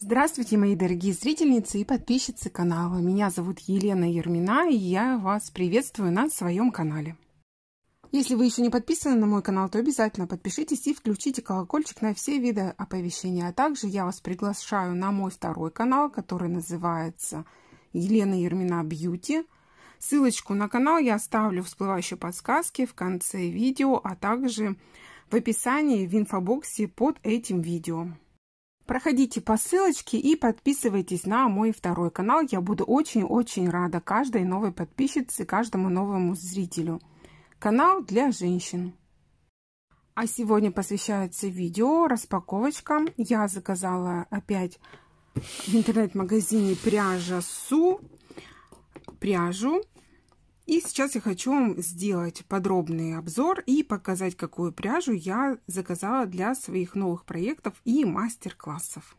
Здравствуйте, мои дорогие зрительницы и подписчицы канала. Меня зовут Елена Ермина, и я вас приветствую на своем канале. Если вы еще не подписаны на мой канал, то обязательно подпишитесь и включите колокольчик на все виды оповещения. А также я вас приглашаю на мой второй канал, который называется Елена Ермина Бьюти. Ссылочку на канал я оставлю в всплывающей подсказке в конце видео, а также в описании в инфобоксе под этим видео. Проходите по ссылочке и подписывайтесь на мой второй канал. Я буду очень-очень рада каждой новой подписчице, каждому новому зрителю. Канал для женщин. А сегодня посвящается видео распаковочкам. Я заказала опять в интернет-магазине пряжа Су. Пряжу и сейчас я хочу вам сделать подробный обзор и показать, какую пряжу я заказала для своих новых проектов и мастер-классов.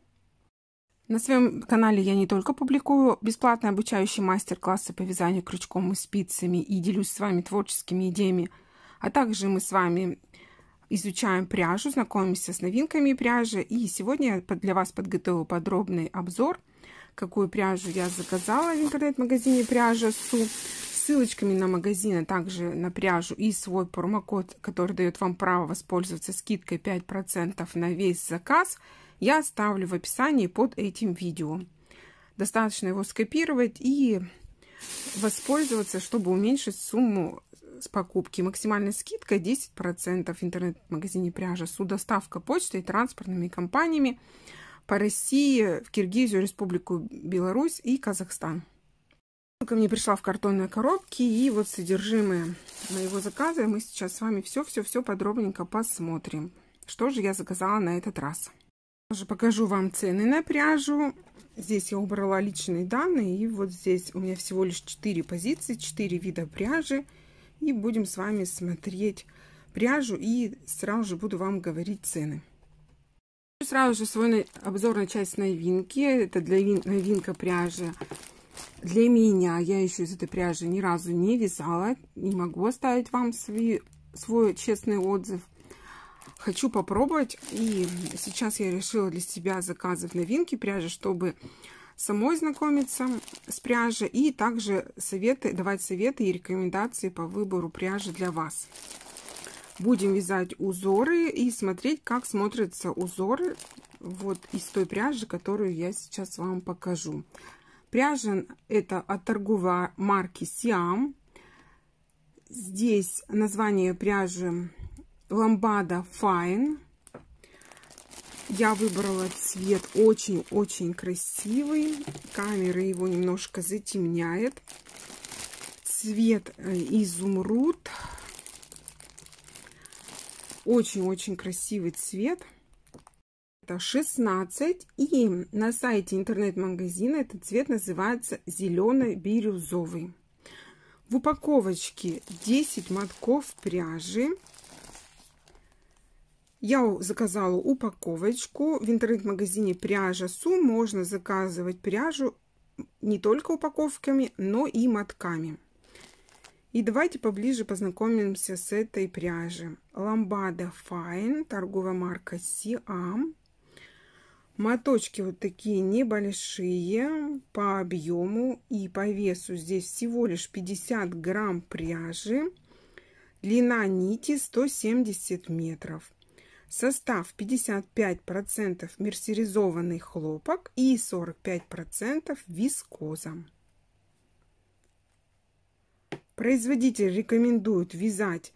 На своем канале я не только публикую бесплатные обучающие мастер-классы по вязанию крючком и спицами и делюсь с вами творческими идеями, а также мы с вами изучаем пряжу, знакомимся с новинками пряжи. И сегодня я для вас подготовила подробный обзор, какую пряжу я заказала в интернет-магазине пряжа Су ссылочками на магазины, а также на пряжу и свой промокод, который дает вам право воспользоваться скидкой 5% на весь заказ, я оставлю в описании под этим видео. Достаточно его скопировать и воспользоваться, чтобы уменьшить сумму с покупки. Максимальная скидка 10% в интернет-магазине пряжа, с доставкой почтой и транспортными компаниями по России, в Киргизию, Республику Беларусь и Казахстан. Ко мне пришла в картонной коробке, и вот содержимое моего заказа мы сейчас с вами все-все-все подробненько посмотрим. Что же я заказала на этот раз. Тоже покажу вам цены на пряжу. Здесь я убрала личные данные, и вот здесь у меня всего лишь 4 позиции, 4 вида пряжи. И будем с вами смотреть пряжу, и сразу же буду вам говорить цены. Сразу же свой обзор на часть новинки. Это для новинка пряжи для меня. Я еще из этой пряжи ни разу не вязала. Не могу оставить вам свои, свой честный отзыв. Хочу попробовать. И сейчас я решила для себя заказывать новинки пряжи, чтобы самой знакомиться с пряжей. И также советы, давать советы и рекомендации по выбору пряжи для вас. Будем вязать узоры и смотреть, как смотрятся узоры вот из той пряжи, которую я сейчас вам покажу. Пряжа это от торговой марки Siam. Здесь название пряжи Lambada Fine. Я выбрала цвет очень-очень красивый. Камера его немножко затемняет. Цвет э, изумруд. Очень-очень красивый цвет цвета 16. И на сайте интернет-магазина этот цвет называется зеленый-бирюзовый. В упаковочке 10 мотков пряжи. Я заказала упаковочку. В интернет-магазине пряжа Су можно заказывать пряжу не только упаковками, но и мотками. И давайте поближе познакомимся с этой пряжей Ламбада Fine, торговая марка сиам Моточки вот такие небольшие по объему и по весу. Здесь всего лишь 50 грамм пряжи. Длина нити 170 метров. Состав 55% мерсеризованный хлопок и 45% вискоза. Производитель рекомендует вязать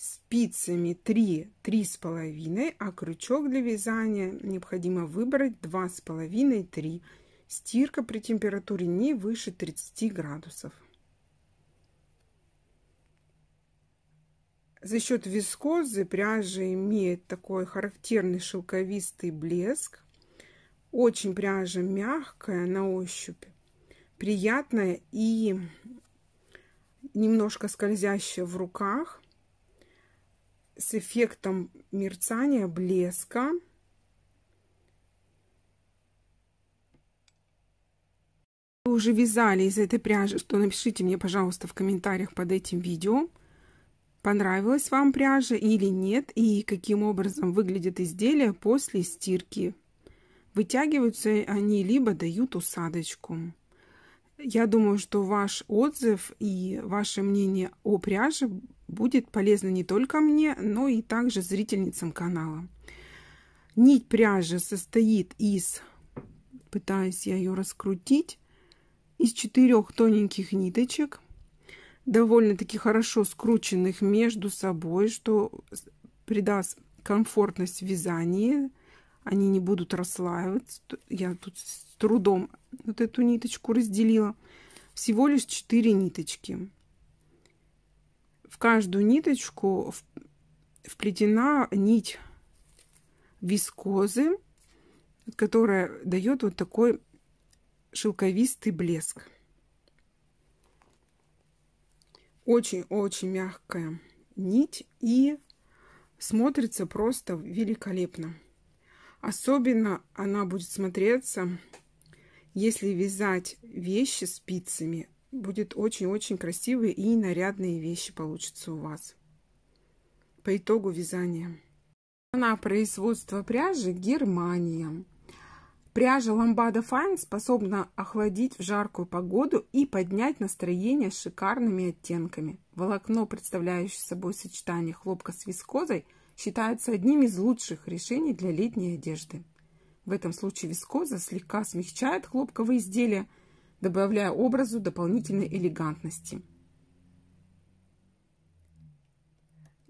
спицами 3, 3,5, а крючок для вязания необходимо выбрать 2,5, 3. Стирка при температуре не выше 30 градусов. За счет вискозы пряжа имеет такой характерный шелковистый блеск. Очень пряжа мягкая на ощупь, приятная и немножко скользящая в руках с эффектом мерцания блеска. Вы уже вязали из этой пряжи, что напишите мне, пожалуйста, в комментариях под этим видео, понравилась вам пряжа или нет, и каким образом выглядят изделия после стирки. Вытягиваются они, либо дают усадочку. Я думаю, что ваш отзыв и ваше мнение о пряже будет полезно не только мне, но и также зрительницам канала. Нить пряжи состоит из, пытаюсь я ее раскрутить, из четырех тоненьких ниточек, довольно-таки хорошо скрученных между собой, что придаст комфортность в Они не будут расслаиваться. Я тут с трудом вот эту ниточку разделила. Всего лишь 4 ниточки в каждую ниточку вплетена нить вискозы, которая дает вот такой шелковистый блеск. Очень-очень мягкая нить и смотрится просто великолепно. Особенно она будет смотреться, если вязать вещи спицами будет очень-очень красивые и нарядные вещи получится у вас по итогу вязания. Страна производства пряжи Германия. Пряжа Ламбада Fine способна охладить в жаркую погоду и поднять настроение с шикарными оттенками. Волокно, представляющее собой сочетание хлопка с вискозой, считается одним из лучших решений для летней одежды. В этом случае вискоза слегка смягчает хлопковые изделия – добавляя образу дополнительной элегантности.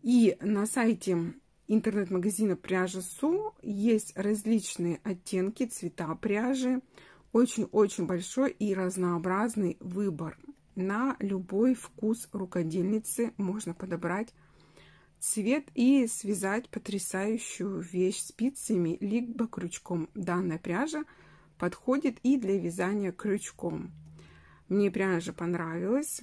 И на сайте интернет-магазина пряжи Су есть различные оттенки, цвета пряжи, очень-очень большой и разнообразный выбор. На любой вкус рукодельницы можно подобрать цвет и связать потрясающую вещь спицами либо крючком. Данная пряжа – подходит и для вязания крючком. Мне пряжа понравилась.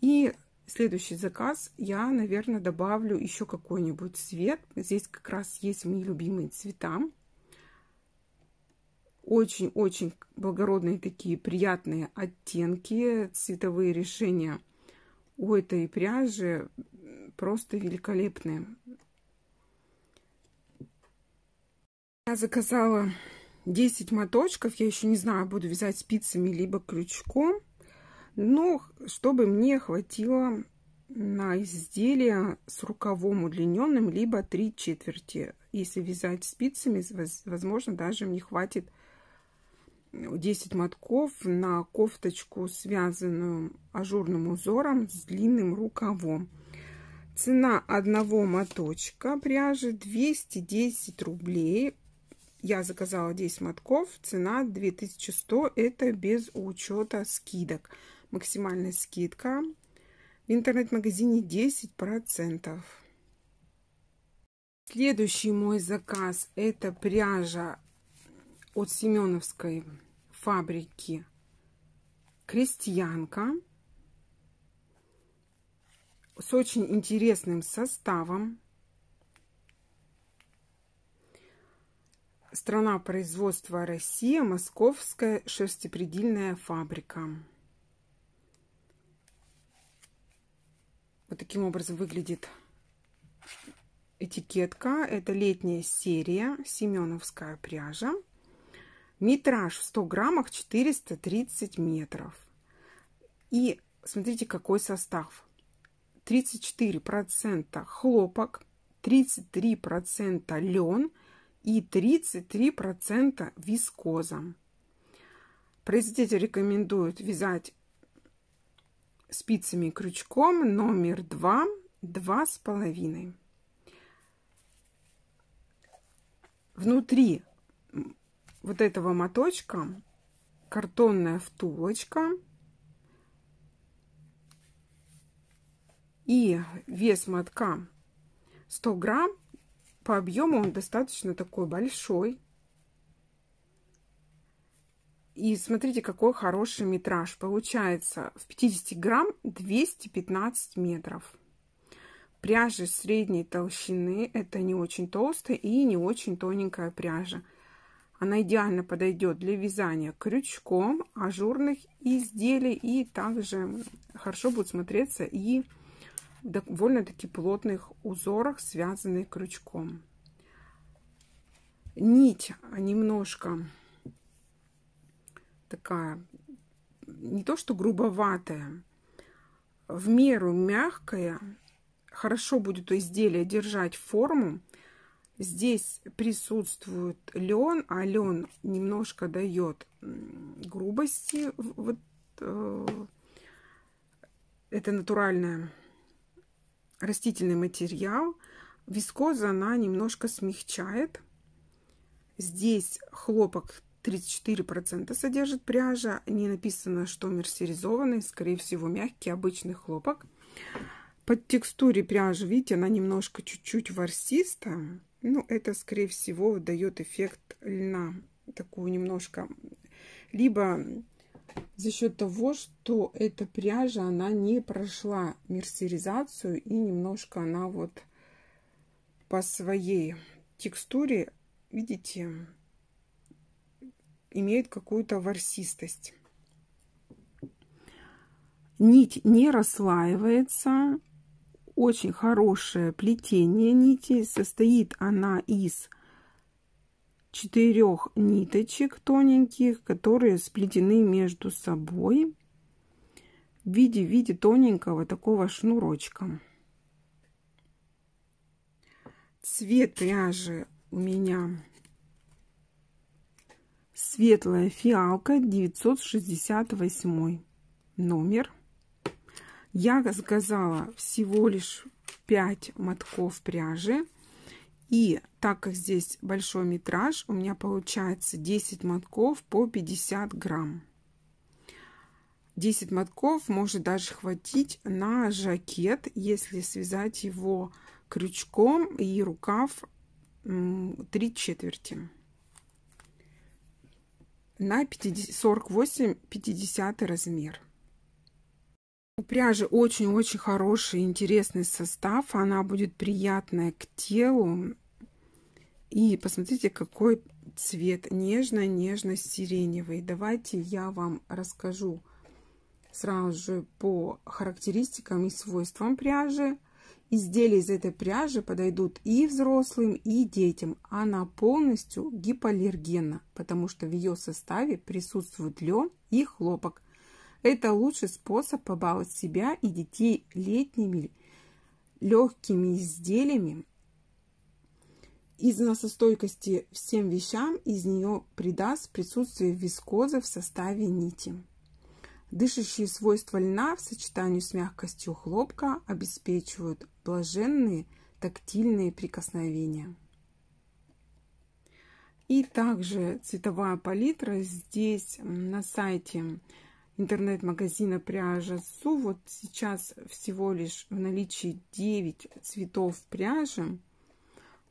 И следующий заказ я, наверное, добавлю еще какой-нибудь цвет. Здесь как раз есть мои любимые цвета. Очень-очень благородные такие приятные оттенки, цветовые решения у этой пряжи просто великолепные. Я заказала 10 моточков. Я еще не знаю, буду вязать спицами либо крючком. Но чтобы мне хватило на изделие с рукавом удлиненным, либо 3 четверти. Если вязать спицами, возможно, даже мне хватит 10 э, мотков на кофточку, связанную ажурным узором с длинным рукавом. Цена одного моточка пряжи 210 рублей. Я заказала 10 мотков, цена 2100, это без учета скидок. Максимальная скидка в интернет-магазине 10%. Следующий мой заказ это пряжа от Семеновской фабрики крестьянка с очень интересным составом. Страна производства Россия, Московская шерстепредельная фабрика. Вот таким образом выглядит этикетка. Это летняя серия, семеновская пряжа. Метраж в 100 граммах 430 метров. И смотрите, какой состав. 34% хлопок, 33% лен – и 33% вискоза. Производитель рекомендует вязать спицами крючком номер 2, 2,5. Внутри вот этого моточка картонная втулочка и вес мотка 100 грамм по объему он достаточно такой большой. И смотрите, какой хороший метраж. Получается в 50 грамм 215 метров. Пряжи средней толщины. Это не очень толстая и не очень тоненькая пряжа. Она идеально подойдет для вязания крючком, ажурных изделий. И также хорошо будет смотреться и довольно-таки плотных узорах, связанные крючком. Нить а, немножко такая, не то что грубоватая, в меру мягкая, хорошо будет у изделия держать форму. Здесь присутствует лен, а лен немножко дает грубости. Вот, э, это натуральная растительный материал. Вискоза она немножко смягчает. Здесь хлопок 34% содержит пряжа. Не написано, что мерсеризованный, скорее всего, мягкий, обычный хлопок. По текстуре пряжи, видите, она немножко чуть-чуть ворсистая. Ну, это, скорее всего, дает эффект льна. Такую немножко, либо за счет того, что эта пряжа, она не прошла мерсеризацию и немножко она вот по своей текстуре, видите, имеет какую-то ворсистость. Нить не расслаивается. Очень хорошее плетение нити. Состоит она из четырех ниточек тоненьких, которые сплетены между собой в виде, в виде тоненького такого шнурочка. Цвет пряжи у меня светлая фиалка 968 номер. Я заказала всего лишь 5 мотков пряжи и так как здесь большой метраж, у меня получается 10 мотков по 50 грамм. 10 мотков может даже хватить на жакет, если связать его крючком и рукав 3 четверти на 48-50 размер. У пряжи очень-очень хороший, интересный состав. Она будет приятная к телу. И посмотрите, какой цвет нежно-нежно-сиреневый. Давайте я вам расскажу сразу же по характеристикам и свойствам пряжи. Изделия из этой пряжи подойдут и взрослым, и детям. Она полностью гипоаллергенна, потому что в ее составе присутствует лен и хлопок. Это лучший способ побаловать себя и детей летними легкими изделиями из носостойкости всем вещам из нее придаст присутствие вискозы в составе нити. Дышащие свойства льна в сочетании с мягкостью хлопка обеспечивают блаженные тактильные прикосновения. И также цветовая палитра здесь на сайте интернет-магазина пряжа Су. Вот сейчас всего лишь в наличии 9 цветов пряжи.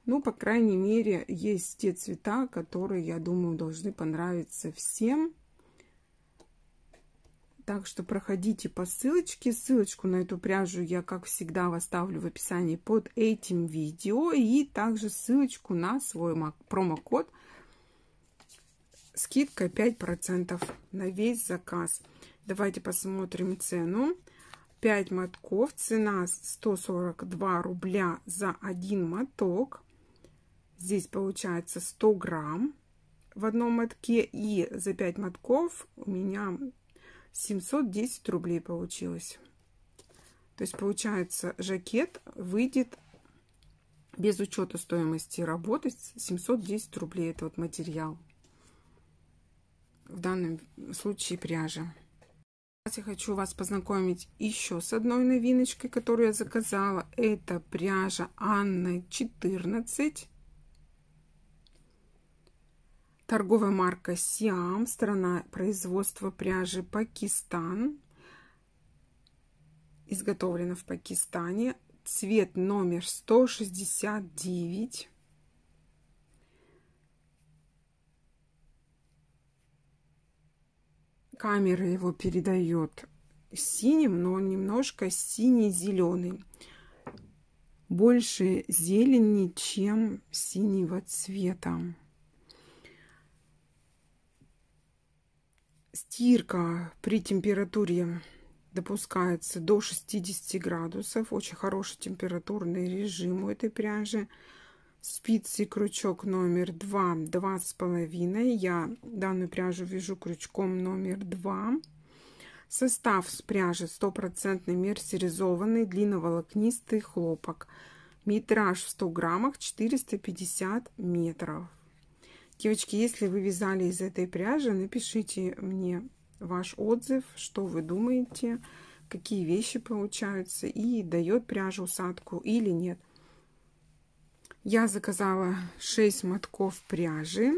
Ну, по крайней мере, есть те цвета, которые, я думаю, должны понравиться всем. Так что проходите по ссылочке. Ссылочку на эту пряжу я, как всегда, оставлю в описании под этим видео. И также ссылочку на свой промокод. Скидка 5% на весь заказ. Давайте посмотрим цену. 5 мотков. Цена 142 рубля за один моток. Здесь получается 100 грамм в одном мотке. И за 5 мотков у меня 710 рублей получилось. То есть получается жакет выйдет без учета стоимости работы 710 рублей. Это вот материал. В данном случае пряжа. Я хочу вас познакомить еще с одной новиночкой, которую я заказала. Это пряжа Анны 14. Торговая марка Сиам, страна производства пряжи Пакистан. Изготовлена в Пакистане. Цвет номер 169. камера его передает синим, но он немножко синий-зеленый. Больше зелени, чем синего цвета. Стирка при температуре допускается до 60 градусов. Очень хороший температурный режим у этой пряжи спицы крючок номер 2 два с половиной я данную пряжу вяжу крючком номер 2 состав с пряжи стопроцентный мерсеризованный длинноволокнистый хлопок метраж в 100 граммах 450 метров девочки если вы вязали из этой пряжи напишите мне ваш отзыв что вы думаете какие вещи получаются и дает пряжу усадку или нет я заказала 6 мотков пряжи.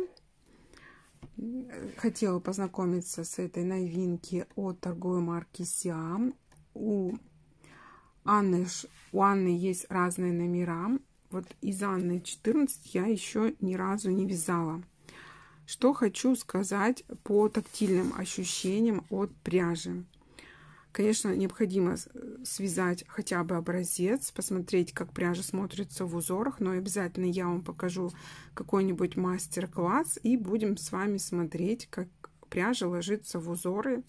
Хотела познакомиться с этой новинки от торговой марки Siam. У Анны, у Анны есть разные номера. Вот из Анны 14 я еще ни разу не вязала. Что хочу сказать по тактильным ощущениям от пряжи. Конечно, необходимо э, связать хотя бы образец, посмотреть, как пряжа смотрится в узорах, но обязательно я вам покажу какой-нибудь мастер-класс и будем с вами смотреть, как пряжа ложится в узоры.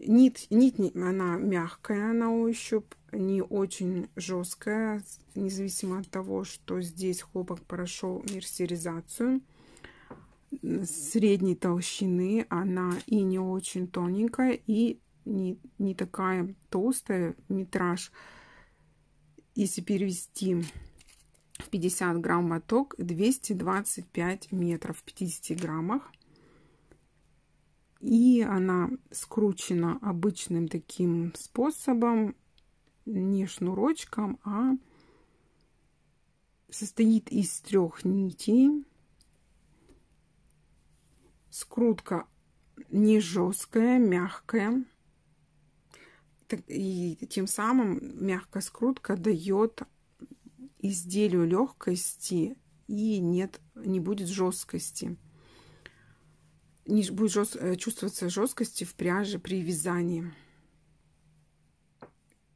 Нить, нить она мягкая на ощупь, не очень жесткая, независимо от того, что здесь хлопок прошел мерсеризацию средней толщины, она и не очень тоненькая, и не, не такая толстая. Метраж, если перевести 50 грамм моток, 225 метров в 50 граммах. И она скручена обычным таким способом, не шнурочком, а состоит из трех нитей Скрутка не жесткая, мягкая. И тем самым мягкая скрутка дает изделию легкости и нет, не будет жесткости. Не будет жест, э, чувствоваться жесткости в пряже при вязании.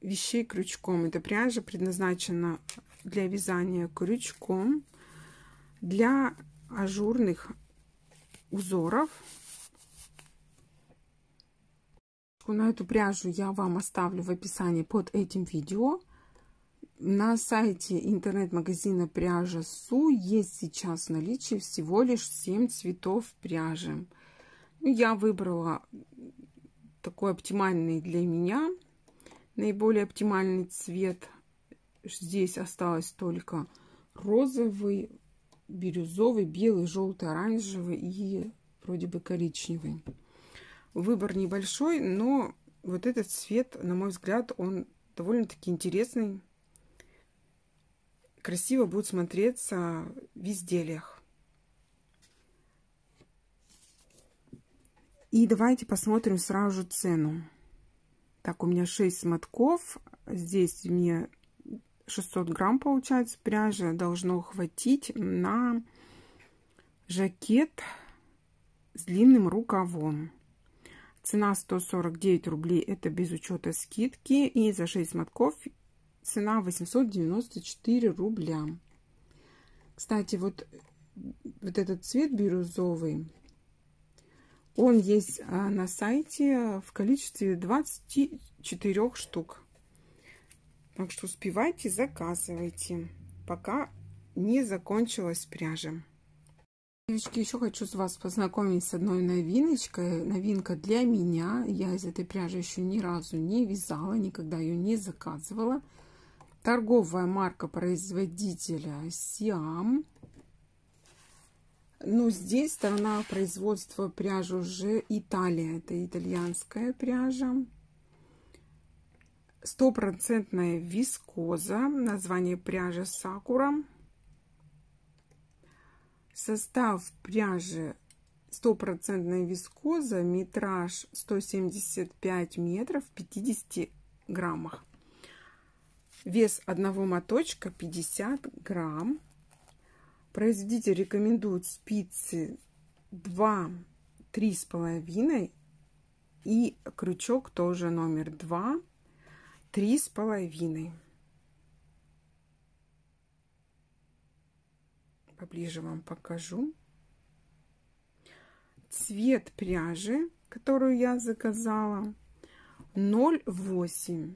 Вещей крючком. Эта пряжа предназначена для вязания крючком, для ажурных узоров. На эту пряжу я вам оставлю в описании под этим видео. На сайте интернет-магазина пряжа Су есть сейчас в наличии всего лишь 7 цветов пряжи. Ну, я выбрала такой оптимальный для меня, наиболее оптимальный цвет. Здесь осталось только розовый, бирюзовый, белый, желтый, оранжевый и вроде бы коричневый. Выбор небольшой, но вот этот цвет, на мой взгляд, он довольно-таки интересный. Красиво будет смотреться в изделиях. И давайте посмотрим сразу же цену. Так, у меня 6 мотков. Здесь мне 600 грамм получается пряжи должно хватить на жакет с длинным рукавом. Цена 149 рублей, это без учета скидки. И за 6 мотков цена 894 рубля. Кстати, вот, вот этот цвет бирюзовый, он есть а, на сайте в количестве 24 штук. Так что успевайте, заказывайте, пока не закончилась пряжа. Девочки, еще хочу с вас познакомить с одной новиночкой. Новинка для меня. Я из этой пряжи еще ни разу не вязала, никогда ее не заказывала. Торговая марка производителя Siam, Но ну, здесь сторона производства пряжи уже Италия. Это итальянская пряжа стопроцентная вискоза, название пряжи Сакура. Состав пряжи стопроцентная вискоза, метраж 175 метров в 50 граммах. Вес одного моточка 50 грамм. Производитель рекомендует спицы 2-3,5 и крючок тоже номер 2 три с половиной. Поближе вам покажу. Цвет пряжи, которую я заказала, 0,8.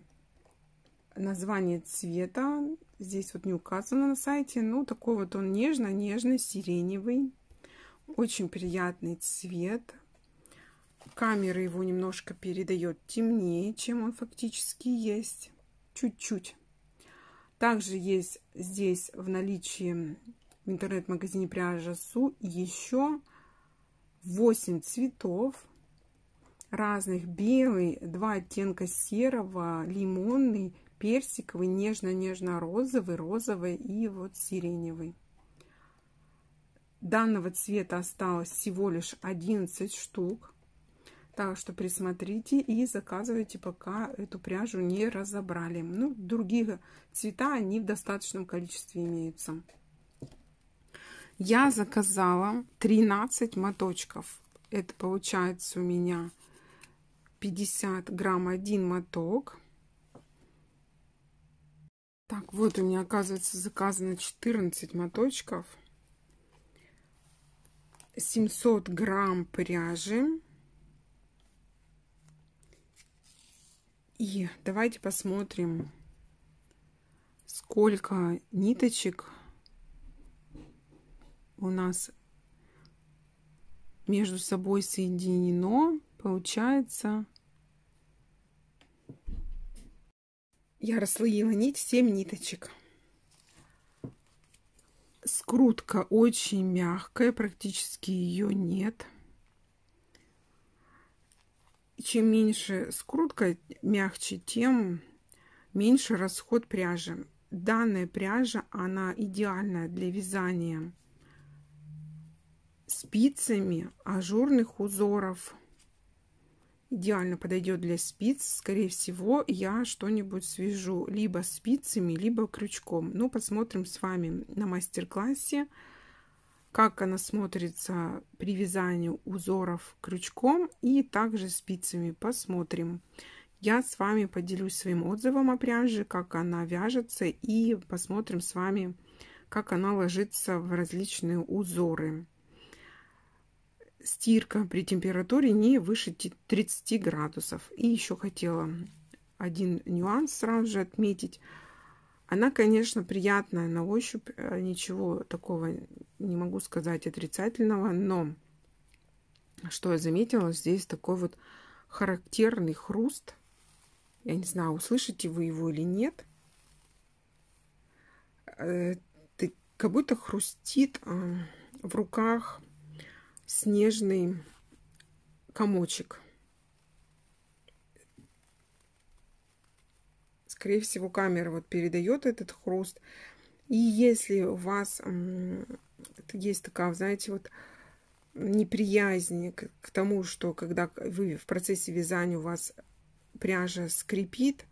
Название цвета здесь вот не указано на сайте. Ну, такой вот он нежно-нежный, сиреневый. Очень приятный цвет камера его немножко передает темнее, чем он фактически есть. Чуть-чуть. Также есть здесь в наличии в интернет-магазине пряжа Су еще 8 цветов разных. Белый, два оттенка серого, лимонный, персиковый, нежно-нежно-розовый, розовый и вот сиреневый. Данного цвета осталось всего лишь 11 штук. Так что присмотрите и заказывайте, пока эту пряжу не разобрали. Ну, другие цвета, они в достаточном количестве имеются. Я заказала 13 моточков. Это получается у меня 50 грамм один моток. Так, вот у меня, оказывается, заказано 14 моточков. 700 грамм пряжи. И давайте посмотрим, сколько ниточек у нас между собой соединено. Получается, я расслоила нить 7 ниточек. Скрутка очень мягкая, практически ее нет чем меньше скрутка мягче, тем меньше расход пряжи. Данная пряжа, она идеальная для вязания спицами ажурных узоров. Идеально подойдет для спиц. Скорее всего, я что-нибудь свяжу либо спицами, либо крючком. Но ну, посмотрим с вами на мастер-классе как она смотрится при вязании узоров крючком и также спицами. Посмотрим. Я с вами поделюсь своим отзывом о пряже, как она вяжется и посмотрим с вами, как она ложится в различные узоры. Стирка при температуре не выше 30 градусов. И еще хотела один нюанс сразу же отметить – она, конечно, приятная на ощупь, э, ничего такого не могу сказать отрицательного, но что я заметила, здесь такой вот характерный хруст. Я не знаю, услышите вы его или нет. Э, как будто хрустит э, в руках снежный комочек. скорее всего, камера вот передает этот хруст. И если у вас есть такая, знаете, вот неприязнь к, к тому, что когда вы в процессе вязания у вас пряжа скрипит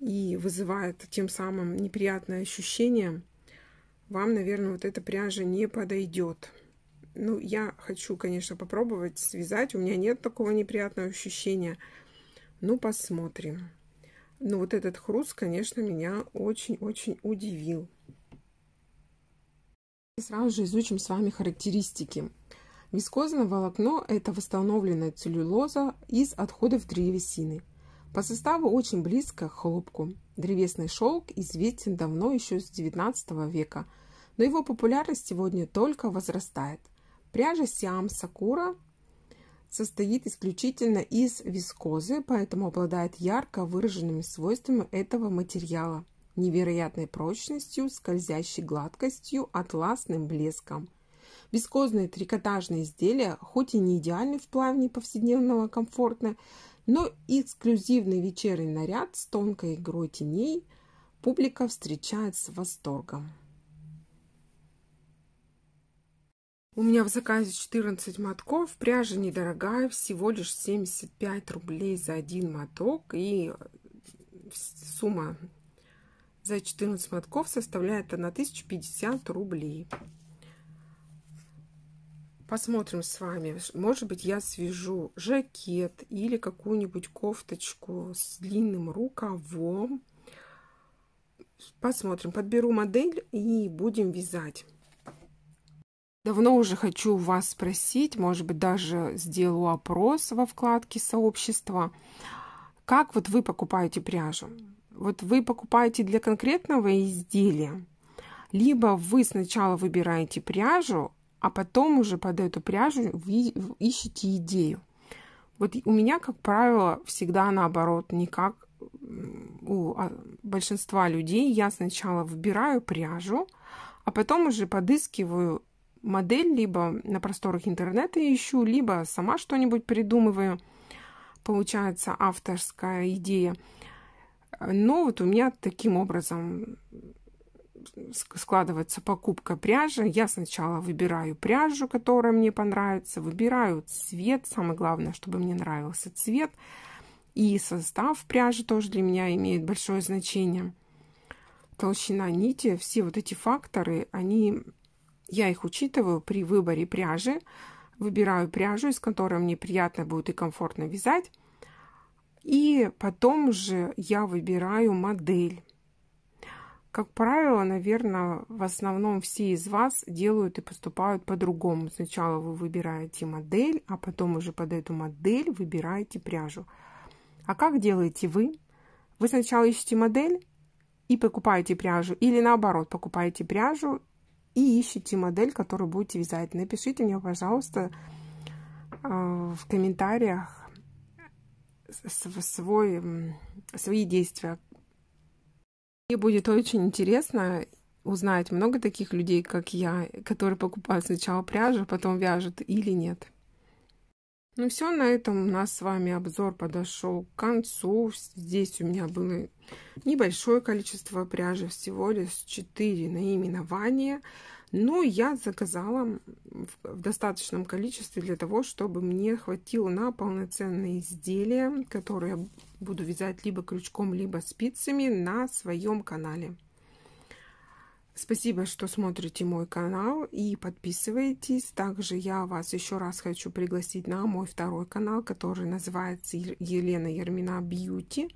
и вызывает тем самым неприятное ощущение, вам, наверное, вот эта пряжа не подойдет. Ну, я хочу, конечно, попробовать связать. У меня нет такого неприятного ощущения. Ну, посмотрим. Но ну, вот этот хруст, конечно, меня очень-очень удивил. И сразу же изучим с вами характеристики. Вискозное волокно – это восстановленная целлюлоза из отходов древесины. По составу очень близко к хлопку. Древесный шелк известен давно, еще с 19 века, но его популярность сегодня только возрастает. Пряжа Сиам Сакура состоит исключительно из вискозы, поэтому обладает ярко выраженными свойствами этого материала, невероятной прочностью, скользящей гладкостью, атласным блеском. Вискозные трикотажные изделия, хоть и не идеальны в плане повседневного комфорта, но эксклюзивный вечерний наряд с тонкой игрой теней публика встречает с восторгом. У меня в заказе 14 мотков, пряжа недорогая, всего лишь 75 рублей за один моток, и э, сумма за 14 мотков составляет 1050 рублей. Посмотрим с вами, может быть я свяжу жакет или какую-нибудь кофточку с длинным рукавом. Посмотрим, подберу модель и будем вязать. Давно уже хочу у вас спросить, может быть, даже сделаю опрос во вкладке сообщества. Как вот вы покупаете пряжу? Вот вы покупаете для конкретного изделия, либо вы сначала выбираете пряжу, а потом уже под эту пряжу вы ищете идею. Вот у меня, как правило, всегда наоборот, не как у а, большинства людей. Я сначала выбираю пряжу, а потом уже подыскиваю модель либо на просторах интернета ищу, либо сама что-нибудь придумываю. Получается авторская идея. Но вот у меня таким образом складывается покупка пряжи. Я сначала выбираю пряжу, которая мне понравится, выбираю цвет, самое главное, чтобы мне нравился цвет. И состав пряжи тоже для меня имеет большое значение. Толщина нити, все вот эти факторы, они я их учитываю при выборе пряжи, выбираю пряжу, из которой мне приятно будет и комфортно вязать. И потом же я выбираю модель. Как правило, наверное, в основном все из вас делают и поступают по-другому. Сначала вы выбираете модель, а потом уже под эту модель выбираете пряжу. А как делаете вы? Вы сначала ищете модель и покупаете пряжу, или наоборот, покупаете пряжу и ищите модель, которую будете вязать. Напишите мне, пожалуйста, а, в комментариях свой, свои действия. Мне будет очень интересно узнать, много таких людей, как я, которые покупают сначала пряжу, потом вяжут или нет. Ну все, на этом у нас с вами обзор подошел к концу. Здесь у меня было небольшое количество пряжи, всего лишь 4 наименования. Но я заказала в достаточном количестве для того, чтобы мне хватило на полноценные изделия, которые буду вязать либо крючком, либо спицами на своем канале. Спасибо, что смотрите мой канал и подписываетесь. Также я вас еще раз хочу пригласить на мой второй канал, который называется Елена Ермина Бьюти.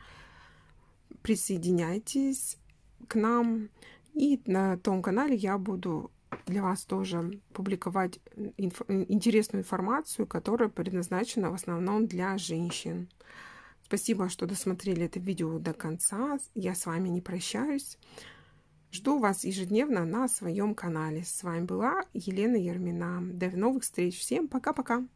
Присоединяйтесь к нам. И на том канале я буду для вас тоже публиковать инф интересную информацию, которая предназначена в основном для женщин. Спасибо, что досмотрели это видео до конца. Я с вами не прощаюсь. Жду вас ежедневно на своем канале. С вами была Елена Ермина. До новых встреч. Всем пока-пока.